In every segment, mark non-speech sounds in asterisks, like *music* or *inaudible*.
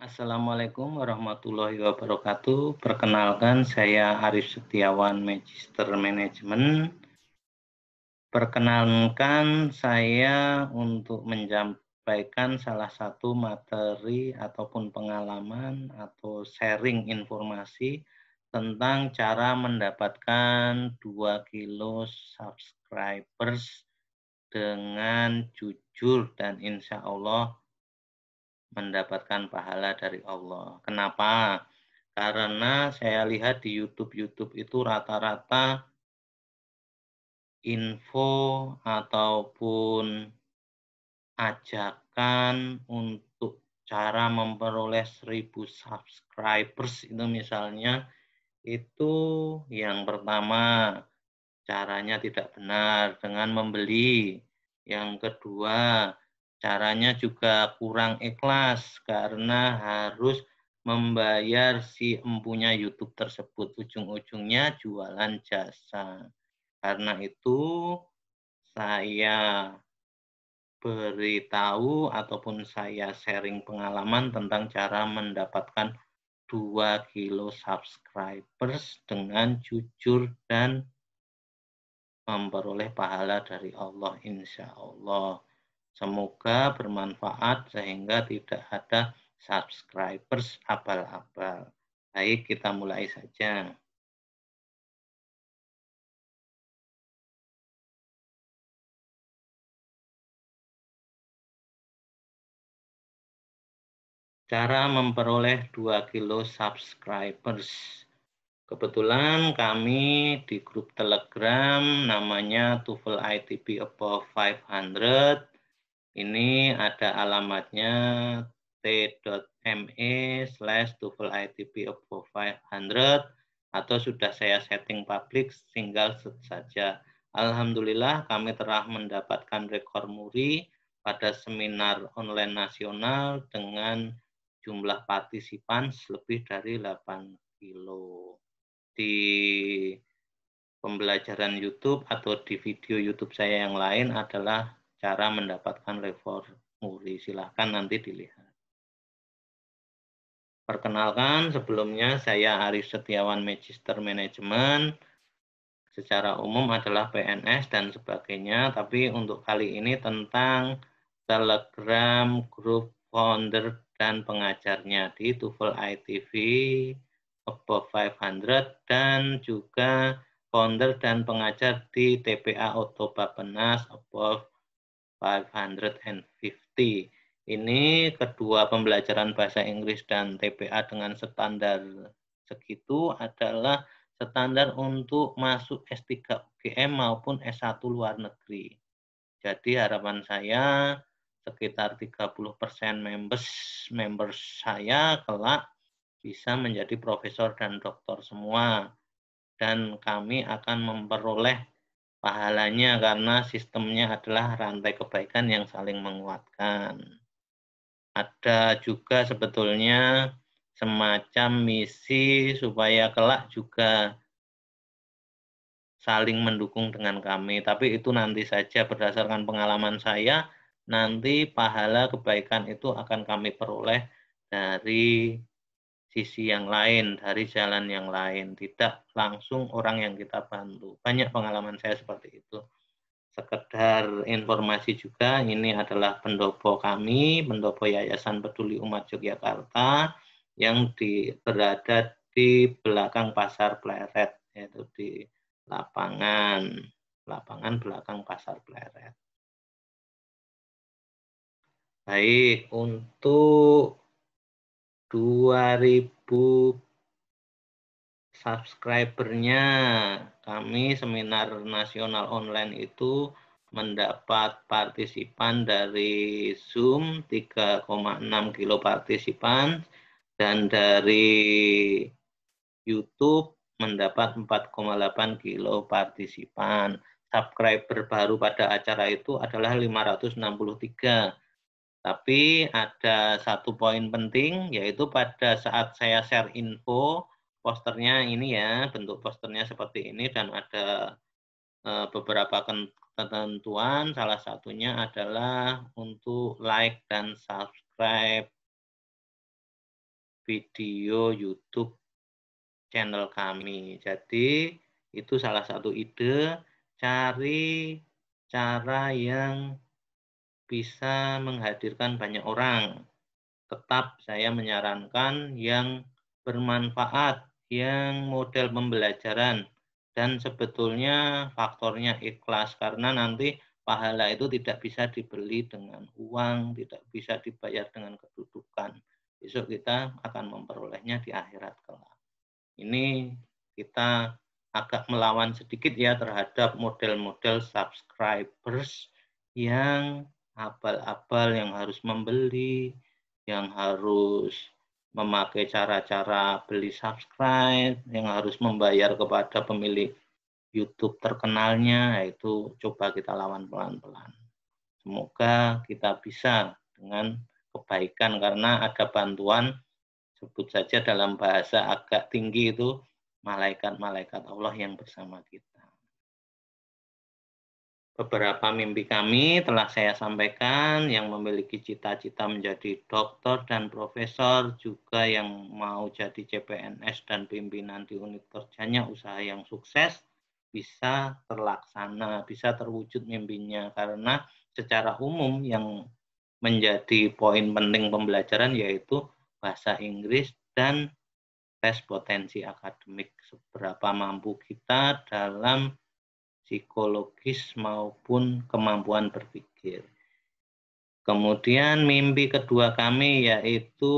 Assalamualaikum warahmatullahi wabarakatuh. Perkenalkan saya Arif Setiawan, Magister Manajemen. Perkenalkan saya untuk menyampaikan salah satu materi ataupun pengalaman atau sharing informasi tentang cara mendapatkan 2 kilo subscribers dengan jujur dan insya Allah mendapatkan pahala dari Allah. Kenapa? Karena saya lihat di YouTube-YouTube itu rata-rata info ataupun ajakan untuk cara memperoleh seribu subscribers itu misalnya itu yang pertama caranya tidak benar dengan membeli. Yang kedua, caranya juga kurang ikhlas karena harus membayar si empunya YouTube tersebut ujung-ujungnya jualan jasa. Karena itu saya beritahu ataupun saya sharing pengalaman tentang cara mendapatkan 2 kilo subscribers dengan jujur dan memperoleh pahala dari Allah insya Allah. Semoga bermanfaat sehingga tidak ada subscribers abal-abal. Baik, kita mulai saja. Cara memperoleh 2 kilo subscribers. Kebetulan kami di grup Telegram namanya Tufel ITP Above 500 ini ada alamatnya t.me slash tuval ITP above 500 atau sudah saya setting public single saja. Alhamdulillah kami telah mendapatkan rekor muri pada seminar online nasional dengan jumlah partisipan lebih dari 8 kilo. Di pembelajaran YouTube atau di video YouTube saya yang lain adalah cara mendapatkan lever muri. Silahkan nanti dilihat. Perkenalkan, sebelumnya saya Aris Setiawan Magister Manajemen. Secara umum adalah PNS dan sebagainya, tapi untuk kali ini tentang Telegram Group Founder dan pengajarnya di Tufel ITV above 500 dan juga founder dan pengajar di TPA Otoba Penas above 550. Ini kedua pembelajaran bahasa Inggris dan TPA dengan standar segitu adalah standar untuk masuk S3 UGM maupun S1 luar negeri. Jadi harapan saya sekitar 30% persen members members saya kelak bisa menjadi profesor dan doktor semua. Dan kami akan memperoleh pahalanya karena sistemnya adalah rantai kebaikan yang saling menguatkan. Ada juga sebetulnya semacam misi supaya kelak juga saling mendukung dengan kami. Tapi itu nanti saja berdasarkan pengalaman saya, nanti pahala kebaikan itu akan kami peroleh dari sisi yang lain, dari jalan yang lain, tidak langsung orang yang kita bantu. Banyak pengalaman saya seperti itu. Sekedar informasi juga, ini adalah pendopo kami, pendopo Yayasan Peduli Umat Yogyakarta yang di, berada di belakang pasar Pleret, yaitu di lapangan, lapangan belakang pasar Pleret. Baik, untuk 2000 subscribernya kami seminar nasional online itu mendapat partisipan dari Zoom 3,6 kilo partisipan dan dari YouTube mendapat 4,8 kilo partisipan. Subscriber baru pada acara itu adalah 563 tapi ada satu poin penting yaitu pada saat saya share info posternya ini ya bentuk posternya seperti ini dan ada eh, beberapa ketentuan salah satunya adalah untuk like dan subscribe video YouTube channel kami. Jadi itu salah satu ide cari cara yang bisa menghadirkan banyak orang. Tetap saya menyarankan yang bermanfaat, yang model pembelajaran, dan sebetulnya faktornya ikhlas karena nanti pahala itu tidak bisa dibeli dengan uang, tidak bisa dibayar dengan kedudukan. Besok kita akan memperolehnya di akhirat kelak. Ini kita agak melawan sedikit ya terhadap model-model subscribers yang apel apal yang harus membeli, yang harus memakai cara-cara beli subscribe, yang harus membayar kepada pemilik YouTube terkenalnya, yaitu nah, coba kita lawan pelan-pelan. Semoga kita bisa dengan kebaikan karena ada bantuan sebut saja dalam bahasa agak tinggi itu malaikat-malaikat Allah yang bersama kita. Beberapa mimpi kami telah saya sampaikan yang memiliki cita-cita menjadi dokter dan profesor juga yang mau jadi CPNS dan pimpinan di unit kerjanya usaha yang sukses bisa terlaksana, bisa terwujud mimpinya karena secara umum yang menjadi poin penting pembelajaran yaitu bahasa Inggris dan tes potensi akademik seberapa mampu kita dalam psikologis maupun kemampuan berpikir. Kemudian mimpi kedua kami yaitu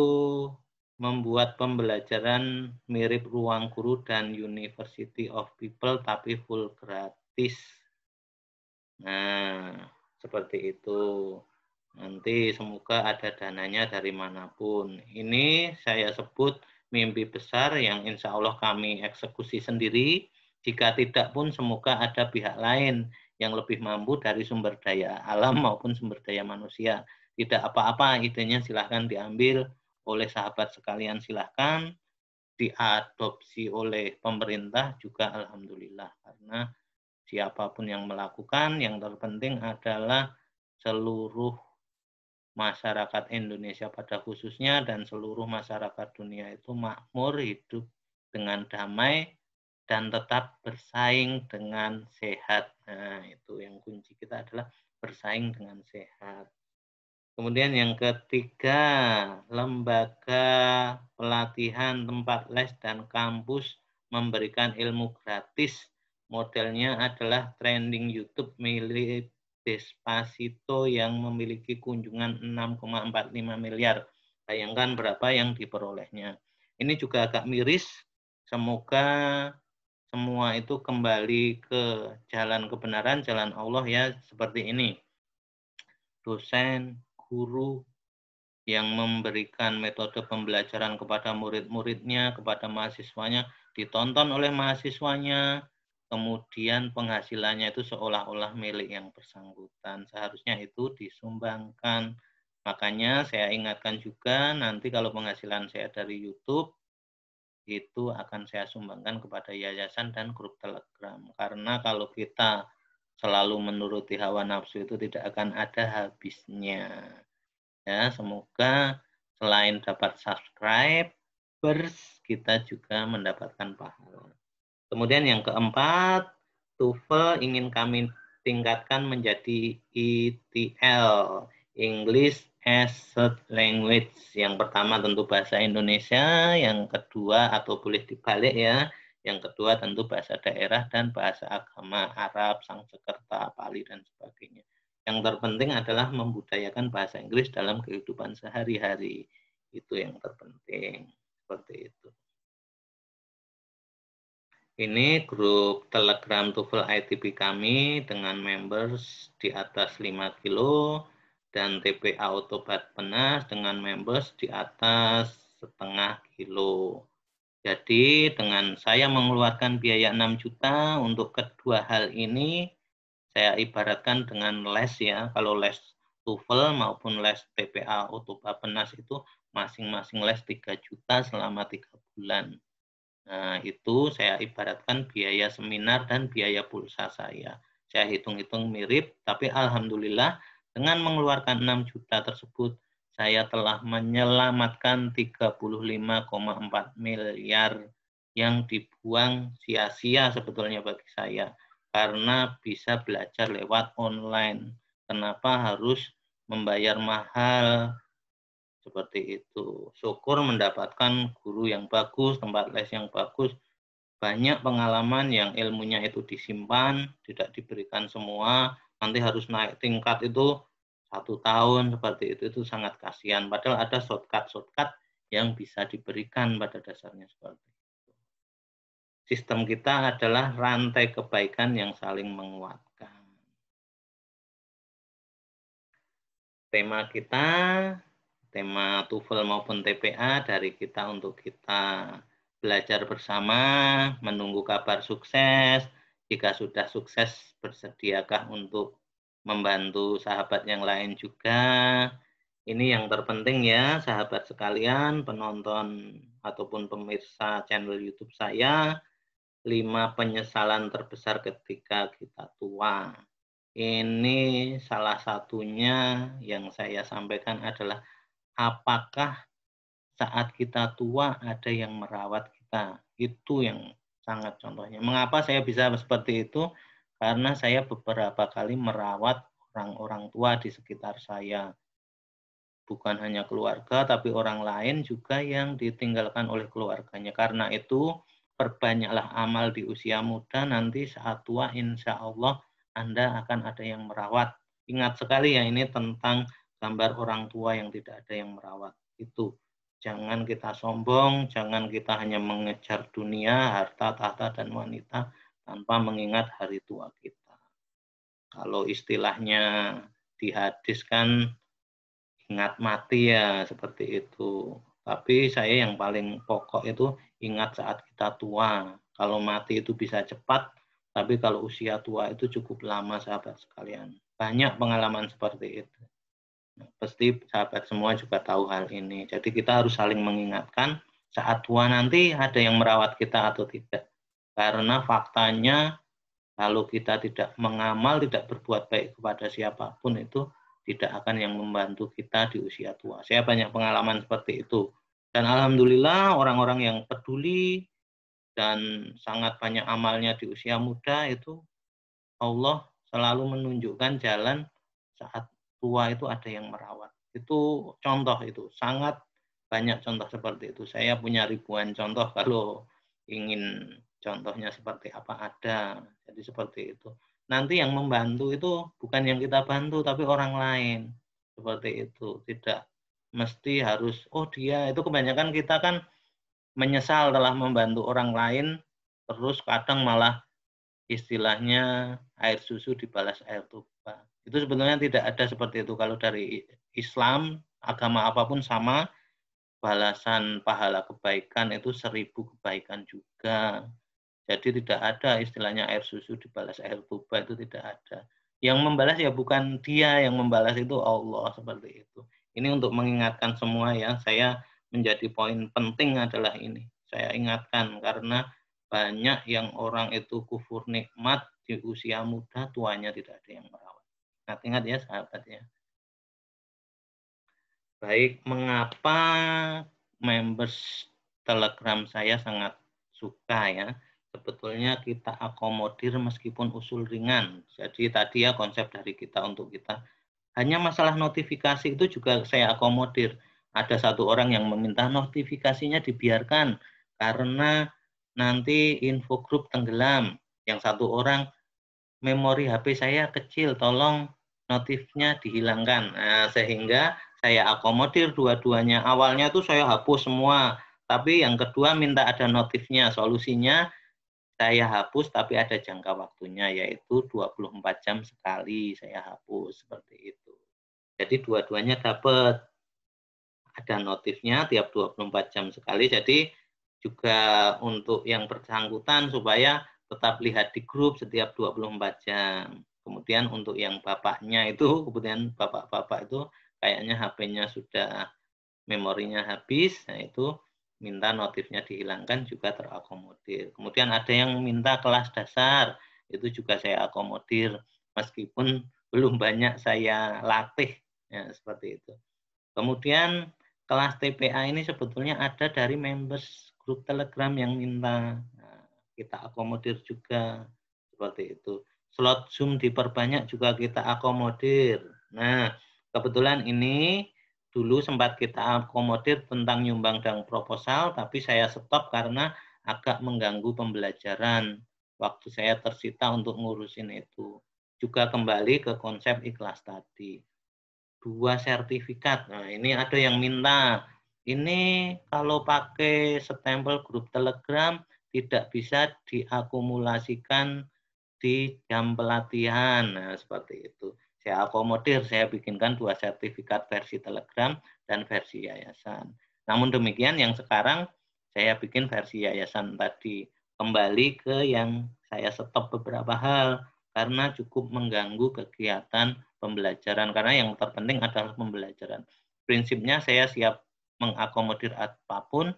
membuat pembelajaran mirip ruang guru dan University of People tapi full gratis. Nah, seperti itu. Nanti semoga ada dananya dari manapun. Ini saya sebut mimpi besar yang insya Allah kami eksekusi sendiri jika tidak pun semoga ada pihak lain yang lebih mampu dari sumber daya alam maupun sumber daya manusia. Tidak apa-apa, idenya silahkan diambil oleh sahabat sekalian silahkan, diadopsi oleh pemerintah juga alhamdulillah karena siapapun yang melakukan yang terpenting adalah seluruh masyarakat Indonesia pada khususnya dan seluruh masyarakat dunia itu makmur hidup dengan damai dan tetap bersaing dengan sehat. Nah, itu yang kunci kita adalah bersaing dengan sehat. Kemudian yang ketiga, lembaga pelatihan tempat les dan kampus memberikan ilmu gratis. Modelnya adalah trending YouTube milik Despacito yang memiliki kunjungan 6,45 miliar. Bayangkan berapa yang diperolehnya. Ini juga agak miris. Semoga semua itu kembali ke jalan kebenaran, jalan Allah ya seperti ini. Dosen, guru yang memberikan metode pembelajaran kepada murid-muridnya, kepada mahasiswanya, ditonton oleh mahasiswanya, kemudian penghasilannya itu seolah-olah milik yang bersangkutan. Seharusnya itu disumbangkan. Makanya saya ingatkan juga nanti kalau penghasilan saya dari YouTube, itu akan saya sumbangkan kepada yayasan dan grup telegram. Karena kalau kita selalu menuruti hawa nafsu itu tidak akan ada habisnya. Ya, semoga selain dapat subscribe, bers, kita juga mendapatkan pahala. Kemudian yang keempat, TOEFL ingin kami tingkatkan menjadi ETL, English as third language. Yang pertama tentu bahasa Indonesia, yang kedua atau boleh dibalik ya, yang kedua tentu bahasa daerah dan bahasa agama Arab, Sangsekerta, Pali dan sebagainya. Yang terpenting adalah membudayakan bahasa Inggris dalam kehidupan sehari-hari. Itu yang terpenting. Seperti itu. Ini grup Telegram TOEFL ITP kami dengan members di atas 5 kilo dan TPA otobat penas dengan members di atas setengah kilo. Jadi dengan saya mengeluarkan biaya 6 juta untuk kedua hal ini saya ibaratkan dengan les ya. Kalau les TOEFL maupun les TPA otobat penas itu masing-masing les 3 juta selama 3 bulan. Nah, itu saya ibaratkan biaya seminar dan biaya pulsa saya. Saya hitung-hitung mirip, tapi alhamdulillah dengan mengeluarkan 6 juta tersebut, saya telah menyelamatkan 35,4 miliar yang dibuang sia-sia sebetulnya bagi saya karena bisa belajar lewat online. Kenapa harus membayar mahal seperti itu. Syukur mendapatkan guru yang bagus, tempat les yang bagus, banyak pengalaman yang ilmunya itu disimpan, tidak diberikan semua, nanti harus naik tingkat itu satu tahun seperti itu itu sangat kasihan. Padahal ada shortcut-shortcut yang bisa diberikan pada dasarnya seperti itu. Sistem kita adalah rantai kebaikan yang saling menguatkan. Tema kita, tema tuval maupun TPA dari kita untuk kita belajar bersama, menunggu kabar sukses. Jika sudah sukses bersediakah untuk membantu sahabat yang lain juga. Ini yang terpenting ya, sahabat sekalian, penonton ataupun pemirsa channel YouTube saya, lima penyesalan terbesar ketika kita tua. Ini salah satunya yang saya sampaikan adalah apakah saat kita tua ada yang merawat kita. Itu yang sangat contohnya. Mengapa saya bisa seperti itu? karena saya beberapa kali merawat orang-orang tua di sekitar saya. Bukan hanya keluarga, tapi orang lain juga yang ditinggalkan oleh keluarganya. Karena itu, perbanyaklah amal di usia muda, nanti saat tua insya Allah Anda akan ada yang merawat. Ingat sekali ya ini tentang gambar orang tua yang tidak ada yang merawat. Itu jangan kita sombong, jangan kita hanya mengejar dunia, harta, tahta, dan wanita, tanpa mengingat hari tua kita. Kalau istilahnya di hadis kan ingat mati ya seperti itu. Tapi saya yang paling pokok itu ingat saat kita tua. Kalau mati itu bisa cepat, tapi kalau usia tua itu cukup lama sahabat sekalian. Banyak pengalaman seperti itu. Nah, pasti sahabat semua juga tahu hal ini. Jadi kita harus saling mengingatkan saat tua nanti ada yang merawat kita atau tidak. Karena faktanya kalau kita tidak mengamal, tidak berbuat baik kepada siapapun itu tidak akan yang membantu kita di usia tua. Saya banyak pengalaman seperti itu. Dan alhamdulillah orang-orang yang peduli dan sangat banyak amalnya di usia muda itu Allah selalu menunjukkan jalan saat tua itu ada yang merawat. Itu contoh itu sangat banyak contoh seperti itu. Saya punya ribuan contoh kalau ingin Contohnya seperti apa ada. Jadi seperti itu. Nanti yang membantu itu bukan yang kita bantu tapi orang lain. Seperti itu. Tidak mesti harus oh dia itu kebanyakan kita kan menyesal telah membantu orang lain terus kadang malah istilahnya air susu dibalas air tuba. Itu sebetulnya tidak ada seperti itu kalau dari Islam agama apapun sama balasan pahala kebaikan itu seribu kebaikan juga jadi tidak ada istilahnya air susu dibalas air boba itu tidak ada. Yang membalas ya bukan dia yang membalas itu Allah seperti itu. Ini untuk mengingatkan semua ya, saya menjadi poin penting adalah ini. Saya ingatkan karena banyak yang orang itu kufur nikmat di usia muda tuanya tidak ada yang merawat. Nah, ingat ya sahabat ya. Baik, mengapa members Telegram saya sangat suka ya sebetulnya kita akomodir meskipun usul ringan. Jadi tadi ya konsep dari kita untuk kita. Hanya masalah notifikasi itu juga saya akomodir. Ada satu orang yang meminta notifikasinya dibiarkan karena nanti info grup tenggelam. Yang satu orang memori HP saya kecil, tolong notifnya dihilangkan. Nah, sehingga saya akomodir dua-duanya. Awalnya tuh saya hapus semua, tapi yang kedua minta ada notifnya. Solusinya saya hapus tapi ada jangka waktunya yaitu 24 jam sekali saya hapus seperti itu. Jadi dua-duanya dapat ada notifnya tiap 24 jam sekali. Jadi juga untuk yang bersangkutan supaya tetap lihat di grup setiap 24 jam. Kemudian untuk yang bapaknya itu, kemudian bapak-bapak itu kayaknya HP-nya sudah memorinya habis, nah itu minta notifnya dihilangkan juga terakomodir. Kemudian ada yang minta kelas dasar, itu juga saya akomodir meskipun belum banyak saya latih ya, seperti itu. Kemudian kelas TPA ini sebetulnya ada dari members grup Telegram yang minta nah, kita akomodir juga seperti itu. Slot Zoom diperbanyak juga kita akomodir. Nah, kebetulan ini dulu sempat kita akomodir tentang nyumbang dan proposal, tapi saya stop karena agak mengganggu pembelajaran. Waktu saya tersita untuk ngurusin itu. Juga kembali ke konsep ikhlas tadi. Dua sertifikat. Nah, ini ada yang minta. Ini kalau pakai stempel grup Telegram tidak bisa diakumulasikan di jam pelatihan. Nah, seperti itu. Saya akomodir, saya bikinkan dua sertifikat versi Telegram dan versi yayasan. Namun demikian yang sekarang saya bikin versi yayasan tadi kembali ke yang saya stop beberapa hal karena cukup mengganggu kegiatan pembelajaran karena yang terpenting adalah pembelajaran. Prinsipnya saya siap mengakomodir apapun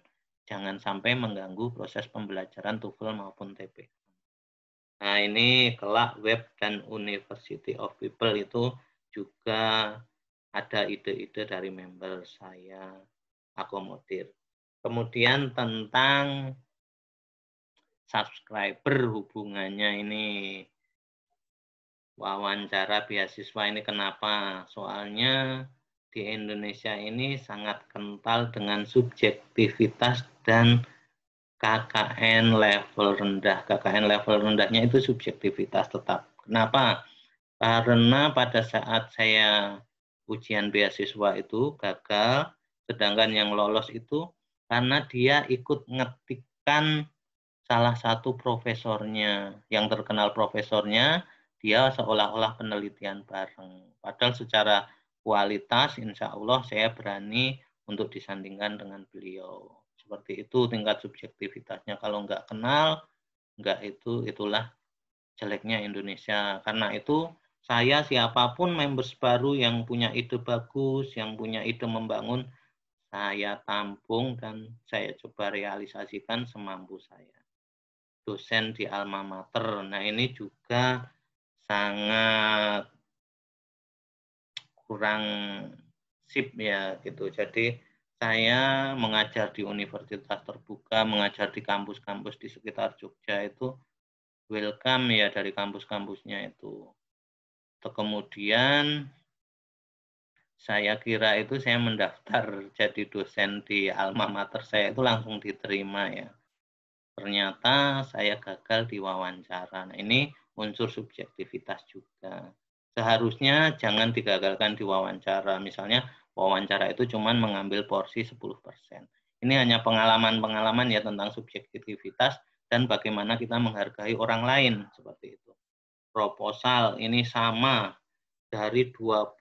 jangan sampai mengganggu proses pembelajaran TOEFL maupun TP. Nah, ini kelak web dan University of People itu juga ada ide-ide dari member saya akomodir. Kemudian tentang subscriber hubungannya ini wawancara beasiswa ini kenapa? Soalnya di Indonesia ini sangat kental dengan subjektivitas dan KKN level rendah. KKN level rendahnya itu subjektivitas tetap. Kenapa? Karena pada saat saya ujian beasiswa itu gagal, sedangkan yang lolos itu karena dia ikut ngetikkan salah satu profesornya yang terkenal profesornya dia seolah-olah penelitian bareng padahal secara kualitas insya Allah saya berani untuk disandingkan dengan beliau seperti itu tingkat subjektivitasnya kalau nggak kenal nggak itu itulah jeleknya Indonesia karena itu saya siapapun members baru yang punya ide bagus yang punya ide membangun saya tampung dan saya coba realisasikan semampu saya dosen di alma mater nah ini juga sangat kurang sip ya gitu jadi saya mengajar di universitas terbuka, mengajar di kampus-kampus di sekitar Jogja itu welcome ya dari kampus-kampusnya itu. Kemudian saya kira itu saya mendaftar *laughs* jadi dosen di alma mater saya itu langsung diterima ya. Ternyata saya gagal di wawancara. Nah, ini unsur subjektivitas juga. Seharusnya jangan digagalkan di wawancara. Misalnya wawancara itu cuma mengambil porsi 10%. Ini hanya pengalaman-pengalaman ya tentang subjektivitas dan bagaimana kita menghargai orang lain seperti itu. Proposal ini sama dari 20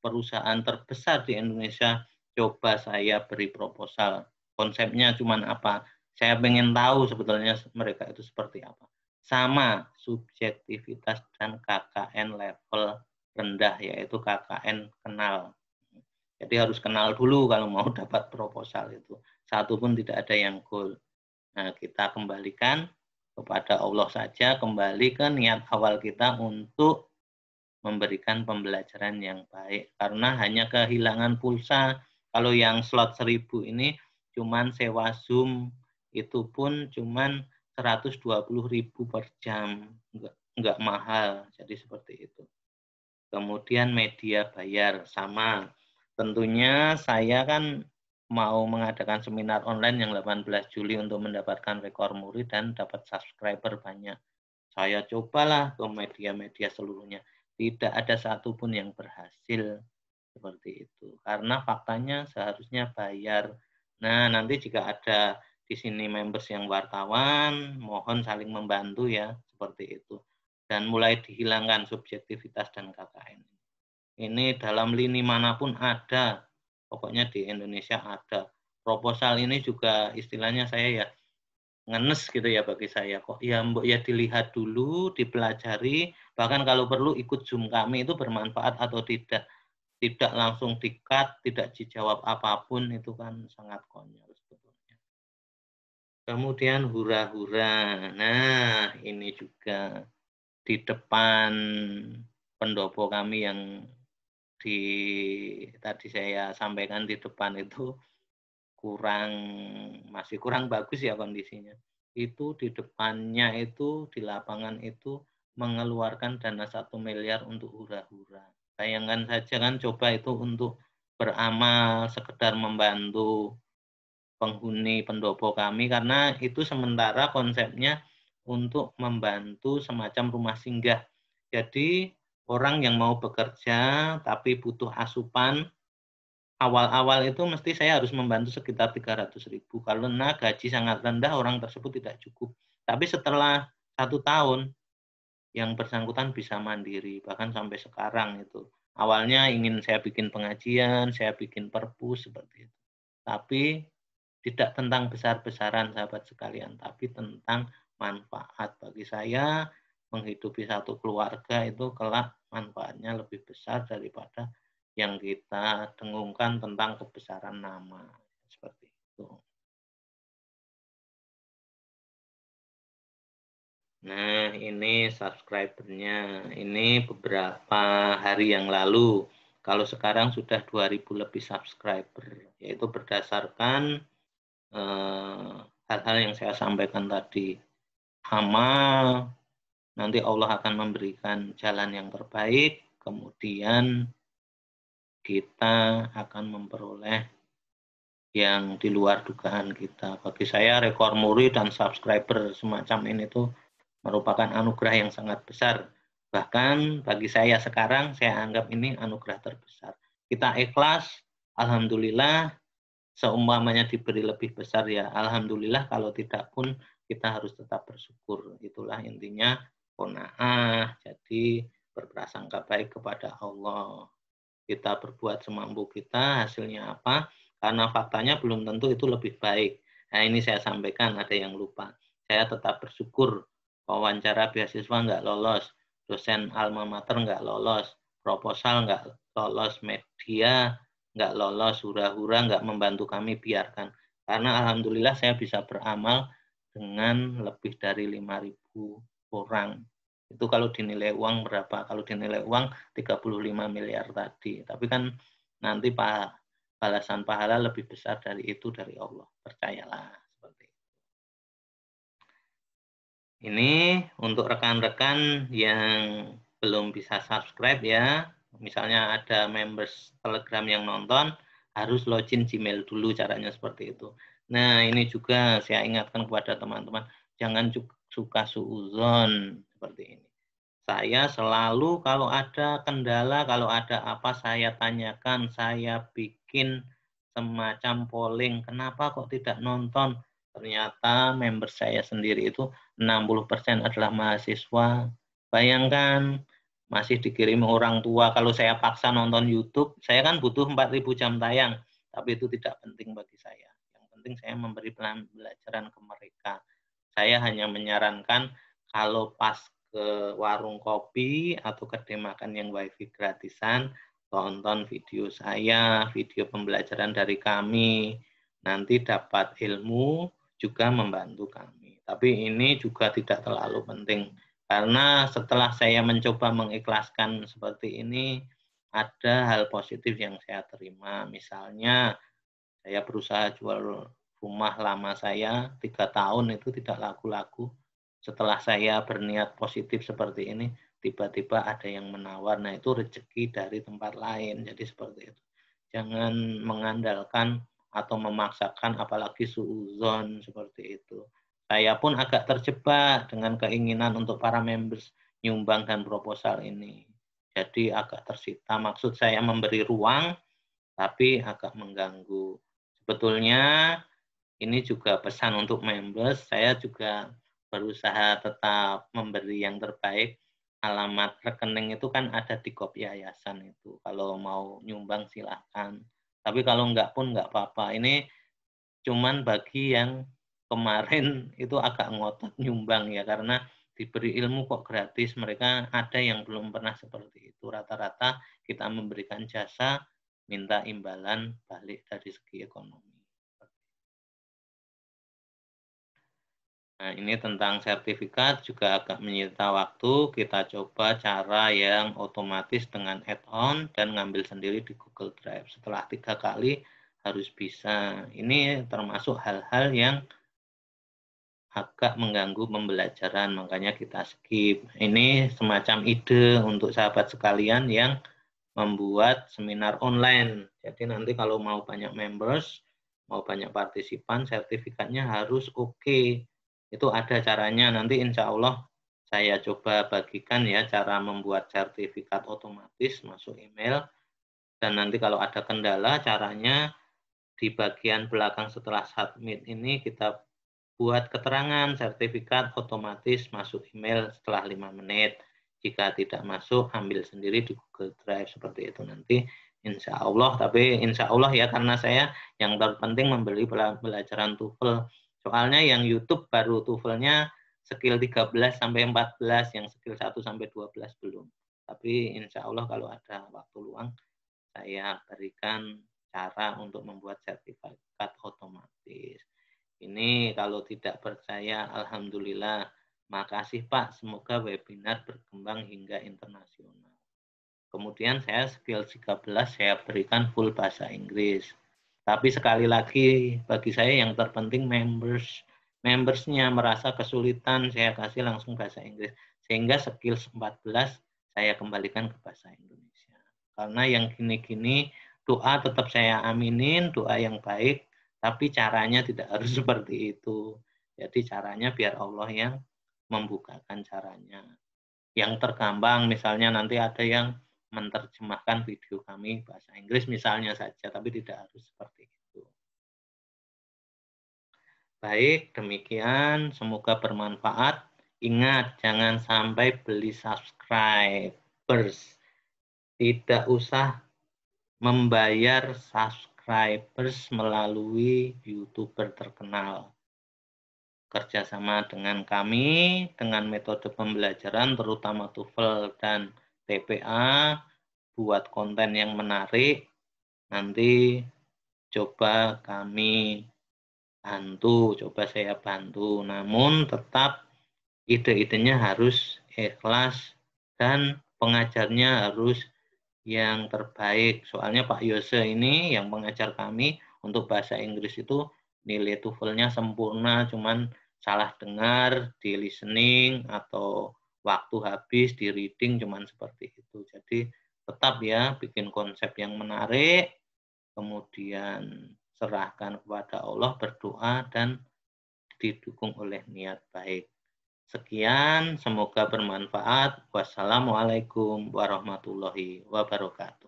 perusahaan terbesar di Indonesia coba saya beri proposal. Konsepnya cuma apa? Saya pengen tahu sebetulnya mereka itu seperti apa. Sama subjektivitas dan KKN level rendah yaitu KKN kenal jadi harus kenal dulu kalau mau *laughs* dapat proposal itu. Satu pun tidak ada yang goal. Nah, kita kembalikan kepada Allah saja, kembali ke niat awal kita untuk memberikan pembelajaran yang baik. Karena hanya kehilangan pulsa, kalau yang slot seribu ini cuman sewa Zoom, itu pun cuman 120 ribu per jam. Enggak, enggak mahal, jadi seperti itu. Kemudian media bayar, sama tentunya saya kan mau mengadakan seminar online yang 18 Juli untuk mendapatkan rekor murid dan dapat subscriber banyak. Saya cobalah ke media-media seluruhnya. Tidak ada satupun yang berhasil seperti itu. Karena faktanya seharusnya bayar. Nah, nanti jika ada di sini members yang wartawan, mohon saling membantu ya, seperti itu. Dan mulai dihilangkan subjektivitas dan KKN. Ini dalam lini manapun ada, pokoknya di Indonesia ada. Proposal ini juga istilahnya saya ya ngenes gitu ya bagi saya kok ya mbok ya dilihat dulu dipelajari bahkan kalau perlu ikut zoom kami itu bermanfaat atau tidak tidak langsung dikat tidak dijawab apapun itu kan sangat konyol sebetulnya kemudian hura-hura nah ini juga di depan pendopo kami yang di tadi saya sampaikan di depan itu kurang masih kurang bagus ya kondisinya. Itu di depannya itu di lapangan itu mengeluarkan dana satu miliar untuk hura-hura. Bayangkan saja kan coba itu untuk beramal sekedar membantu penghuni pendopo kami karena itu sementara konsepnya untuk membantu semacam rumah singgah. Jadi orang yang mau bekerja tapi butuh asupan awal-awal itu mesti saya harus membantu sekitar 300 ribu. Kalau nah gaji sangat rendah, orang tersebut tidak cukup. Tapi setelah satu tahun, yang bersangkutan bisa mandiri, bahkan sampai sekarang itu. Awalnya ingin saya bikin pengajian, saya bikin perpu seperti itu. Tapi tidak tentang besar-besaran sahabat sekalian, tapi tentang manfaat bagi saya menghidupi satu keluarga itu kelak manfaatnya lebih besar daripada yang kita dengungkan tentang kebesaran nama seperti itu. Nah, ini subscribernya. Ini beberapa hari yang lalu. Kalau sekarang sudah 2000 lebih subscriber, yaitu berdasarkan eh, hal-hal eh, yang saya sampaikan tadi. Amal Nanti Allah akan memberikan jalan yang terbaik, kemudian kita akan memperoleh yang di luar dugaan kita. Bagi saya rekor muri dan subscriber semacam ini tuh merupakan anugerah yang sangat besar. Bahkan bagi saya sekarang saya anggap ini anugerah terbesar. Kita ikhlas, alhamdulillah seumpamanya diberi lebih besar ya alhamdulillah kalau tidak pun kita harus tetap bersyukur. Itulah intinya kona'ah, jadi berprasangka baik kepada Allah. Kita berbuat semampu kita, hasilnya apa? Karena faktanya belum tentu itu lebih baik. Nah ini saya sampaikan, ada yang lupa. Saya tetap bersyukur wawancara beasiswa nggak lolos, dosen alma mater nggak lolos, proposal nggak lolos, media nggak lolos, hura-hura nggak membantu kami, biarkan. Karena alhamdulillah saya bisa beramal dengan lebih dari 5000 kurang. Itu kalau dinilai uang berapa? Kalau dinilai uang 35 miliar tadi. Tapi kan nanti pak balasan pahala lebih besar dari itu dari Allah. Percayalah seperti itu. Ini untuk rekan-rekan yang belum bisa subscribe ya. Misalnya ada members Telegram yang nonton, harus login Gmail dulu caranya seperti itu. Nah, ini juga saya ingatkan kepada teman-teman, Jangan suka suuzon seperti ini. Saya selalu kalau ada kendala, kalau ada apa saya tanyakan, saya bikin semacam polling. Kenapa kok tidak nonton? Ternyata member saya sendiri itu 60% adalah mahasiswa. Bayangkan masih dikirim orang tua. Kalau saya paksa nonton YouTube, saya kan butuh 4000 jam tayang, tapi itu tidak penting bagi saya. Yang penting saya memberi pelajaran ke mereka saya hanya menyarankan kalau pas ke warung kopi atau ke makan yang wifi gratisan, tonton video saya, video pembelajaran dari kami, nanti dapat ilmu juga membantu kami. Tapi ini juga tidak terlalu penting karena setelah saya mencoba mengikhlaskan seperti ini, ada hal positif yang saya terima. Misalnya saya berusaha jual rumah lama saya tiga tahun itu tidak laku-laku. Setelah saya berniat positif seperti ini, tiba-tiba ada yang menawar. Nah itu rezeki dari tempat lain. Jadi seperti itu. Jangan mengandalkan atau memaksakan apalagi suuzon seperti itu. Saya pun agak terjebak dengan keinginan untuk para members nyumbang dan proposal ini. Jadi agak tersita. Maksud saya memberi ruang, tapi agak mengganggu. Sebetulnya ini juga pesan untuk members saya juga berusaha tetap memberi yang terbaik alamat rekening itu kan ada di kopi yayasan itu kalau mau nyumbang silahkan tapi kalau enggak pun enggak apa-apa ini cuman bagi yang kemarin *laughs* itu agak ngotot nyumbang ya karena diberi ilmu kok gratis mereka ada yang belum pernah seperti itu rata-rata kita memberikan jasa minta imbalan balik dari segi ekonomi Nah, ini tentang sertifikat juga agak menyita waktu. Kita coba cara yang otomatis dengan add-on dan ngambil sendiri di Google Drive. Setelah tiga kali harus bisa. Ini termasuk hal-hal yang agak mengganggu pembelajaran, makanya kita skip. Ini semacam ide untuk sahabat sekalian yang membuat seminar online. Jadi nanti kalau mau banyak members, mau banyak partisipan, sertifikatnya harus oke. Okay itu ada caranya nanti insya Allah saya coba bagikan ya cara membuat sertifikat otomatis masuk email dan nanti kalau ada kendala caranya di bagian belakang setelah submit ini kita buat keterangan sertifikat otomatis masuk email setelah 5 menit jika tidak masuk ambil sendiri di Google Drive seperti itu nanti insya Allah tapi insya Allah ya karena saya yang terpenting membeli pelajaran TOEFL Soalnya yang YouTube baru tuvelnya skill 13 sampai 14, yang skill 1 sampai 12 belum. Tapi insya Allah kalau ada waktu luang, saya berikan cara untuk membuat sertifikat otomatis. Ini kalau tidak percaya, Alhamdulillah. Makasih Pak, semoga webinar berkembang hingga internasional. Kemudian saya skill 13, saya berikan full bahasa Inggris. Tapi sekali lagi bagi saya yang terpenting members membersnya merasa kesulitan saya kasih langsung bahasa Inggris sehingga skill 14 saya kembalikan ke bahasa Indonesia. Karena yang gini-gini doa tetap saya aminin, doa yang baik, tapi caranya tidak *laughs* harus seperti itu. Jadi caranya biar Allah yang membukakan caranya. Yang tergampang misalnya nanti ada yang menerjemahkan video kami bahasa Inggris misalnya saja, tapi tidak harus seperti itu. Baik, demikian. Semoga bermanfaat. Ingat, jangan sampai beli subscribers. Tidak usah membayar subscribers melalui YouTuber terkenal kerjasama dengan kami dengan metode pembelajaran terutama TOEFL dan TPA, buat konten yang menarik, nanti coba kami bantu, coba saya bantu. Namun tetap ide-idenya harus ikhlas dan pengajarnya harus yang terbaik. Soalnya Pak Yose ini yang pengajar kami untuk bahasa Inggris itu nilai tuvelnya sempurna, cuman salah dengar di listening atau waktu habis di reading cuman seperti itu. Jadi tetap ya bikin konsep yang menarik, kemudian serahkan kepada Allah, berdoa dan didukung oleh niat baik. Sekian, semoga bermanfaat. Wassalamualaikum warahmatullahi wabarakatuh.